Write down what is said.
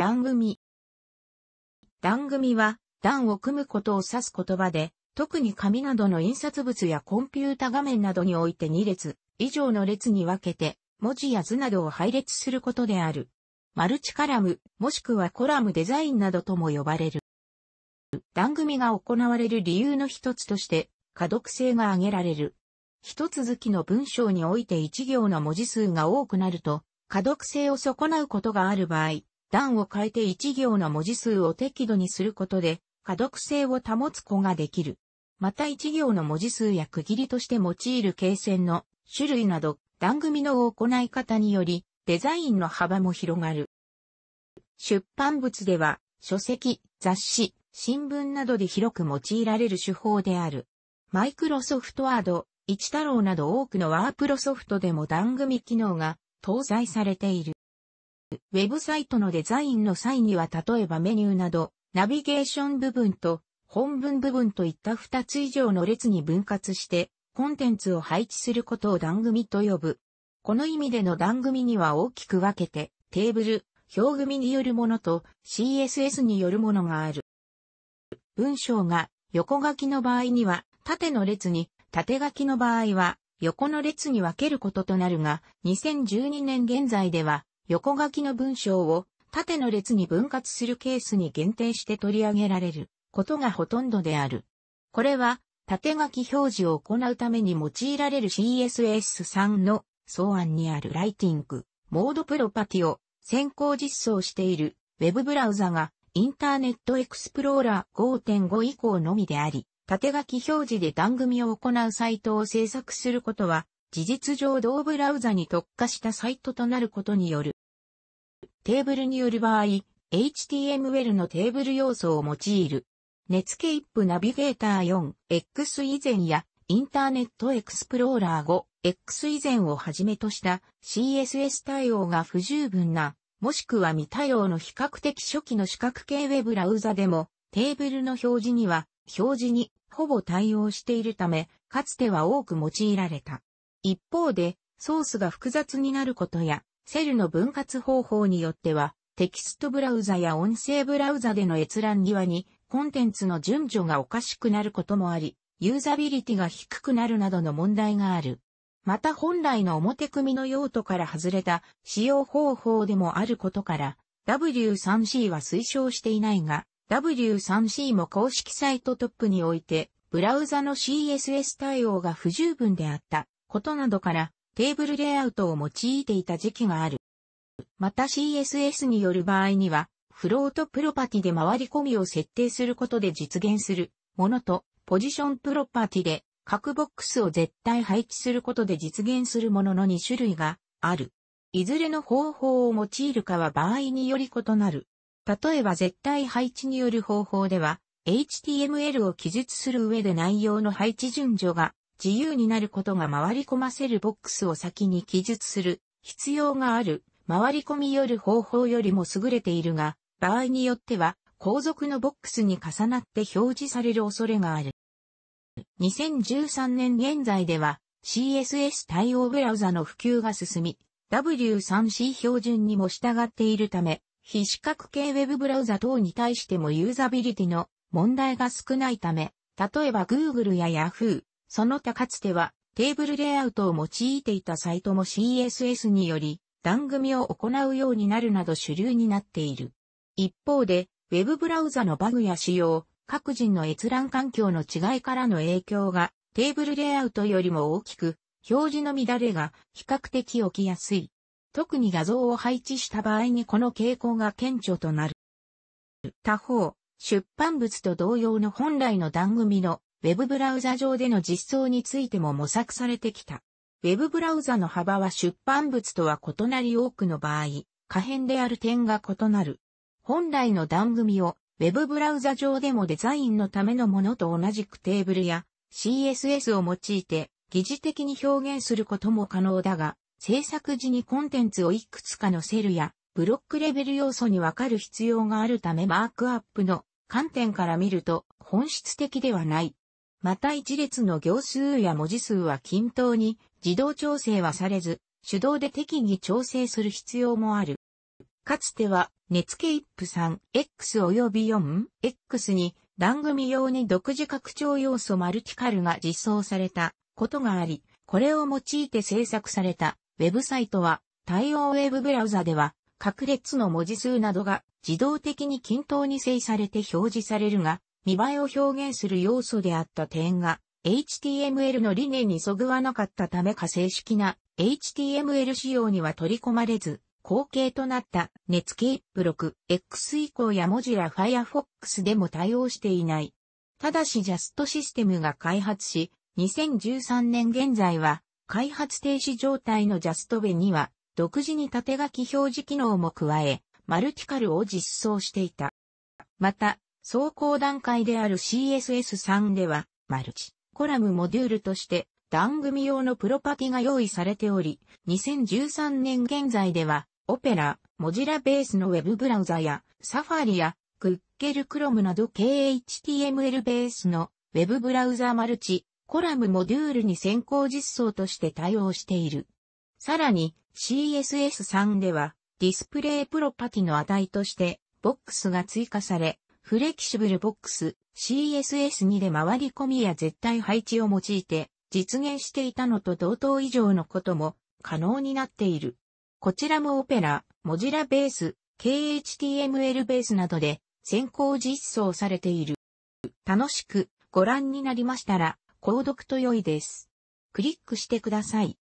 段組。段組は、段を組むことを指す言葉で、特に紙などの印刷物やコンピュータ画面などにおいて2列以上の列に分けて、文字や図などを配列することである。マルチカラム、もしくはコラムデザインなどとも呼ばれる。段組が行われる理由の一つとして、可読性が挙げられる。一続きの文章において一行の文字数が多くなると、可読性を損なうことがある場合、段を変えて1行の文字数を適度にすることで、可読性を保つ子ができる。また1行の文字数や区切りとして用いる形線の種類など、番組の行い方により、デザインの幅も広がる。出版物では、書籍、雑誌、新聞などで広く用いられる手法である。マイクロソフトワード、一太郎など多くのワープロソフトでも番組機能が搭載されている。ウェブサイトのデザインの際には例えばメニューなど、ナビゲーション部分と本文部分といった2つ以上の列に分割して、コンテンツを配置することを番組と呼ぶ。この意味での番組には大きく分けて、テーブル、表組によるものと CSS によるものがある。文章が横書きの場合には縦の列に、縦書きの場合は横の列に分けることとなるが、2012年現在では横書きの文章を縦の列に分割するケースに限定して取り上げられることがほとんどである。これは縦書き表示を行うために用いられる CSS3 の草案にあるライティング、モードプロパティを先行実装している Web ブラウザがインターネットエクスプローラー5.5以降のみであり、縦書き表示で番組を行うサイトを制作することは事実上同ブラウザに特化したサイトとなることによる。テーブルによる場合、HTML のテーブル要素を用いる。ネツケイップナビゲーター 4X 以前やインターネットエクスプローラー 5X 以前をはじめとした CSS 対応が不十分な、もしくは未対応の比較的初期の視覚系ウェブラウザでもテーブルの表示には表示にほぼ対応しているため、かつては多く用いられた。一方で、ソースが複雑になることや、セルの分割方法によっては、テキストブラウザや音声ブラウザでの閲覧際に、コンテンツの順序がおかしくなることもあり、ユーザビリティが低くなるなどの問題がある。また本来の表組の用途から外れた使用方法でもあることから、W3C は推奨していないが、W3C も公式サイトトップにおいて、ブラウザの CSS 対応が不十分であったことなどからテーブルレイアウトを用いていた時期がある。また CSS による場合には、フロートプロパティで回り込みを設定することで実現するものと、ポジションプロパティで各ボックスを絶対配置することで実現するものの2種類がある。いずれの方法を用いるかは場合により異なる。例えば絶対配置による方法では、HTML を記述する上で内容の配置順序が自由になることが回り込ませるボックスを先に記述する必要がある回り込みよる方法よりも優れているが、場合によっては後続のボックスに重なって表示される恐れがある。2013年現在では CSS 対応ブラウザの普及が進み、W3C 標準にも従っているため、非視覚系ウェブブラウザ等に対してもユーザビリティの問題が少ないため、例えば Google や Yahoo、その他かつてはテーブルレイアウトを用いていたサイトも CSS により番組を行うようになるなど主流になっている。一方で、ウェブブラウザのバグや仕様、各人の閲覧環境の違いからの影響がテーブルレイアウトよりも大きく、表示の乱れが比較的起きやすい。特に画像を配置した場合にこの傾向が顕著となる。他方、出版物と同様の本来の番組のウェブブラウザ上での実装についても模索されてきた。ウェブブラウザの幅は出版物とは異なり多くの場合、可変である点が異なる。本来の段組をウェブブラウザ上でもデザインのためのものと同じくテーブルや CSS を用いて疑似的に表現することも可能だが、制作時にコンテンツをいくつかのセルやブロックレベル要素に分かる必要があるためマークアップの観点から見ると本質的ではない。また一列の行数や文字数は均等に自動調整はされず、手動で適宜調整する必要もある。かつては、ネツケイップ 3X 及び 4X に番組用に独自拡張要素マルティカルが実装されたことがあり、これを用いて制作されたウェブサイトは対応ウェブブラウザでは各列の文字数などが自動的に均等に整されて表示されるが、見栄えを表現する要素であった点が、HTML の理念にそぐわなかったためか正式な HTML 仕様には取り込まれず、後継となったネツ a p プ 6X 以降や Mozilla Firefox でも対応していない。ただしジャストシステムが開発し、2013年現在は開発停止状態のジャストベには独自に縦書き表示機能も加え、マルティカルを実装していた。また、走行段階である CSS3 では、マルチ、コラムモデュールとして、番組用のプロパティが用意されており、2013年現在では、オペラ、モジラベースのウェブブラウザや、サファリや、クッケルクロムなど KHTML ベースのウェブブラウザマルチ、コラムモデュールに先行実装として対応している。さらに CSS3 ではディスプレイプロパティの値としてボックスが追加されフレキシブルボックス CSS2 で回り込みや絶対配置を用いて実現していたのと同等以上のことも可能になっている。こちらもオペラ、モジラベース、KHTML ベースなどで先行実装されている。楽しくご覧になりましたら、購読と良いです。クリックしてください。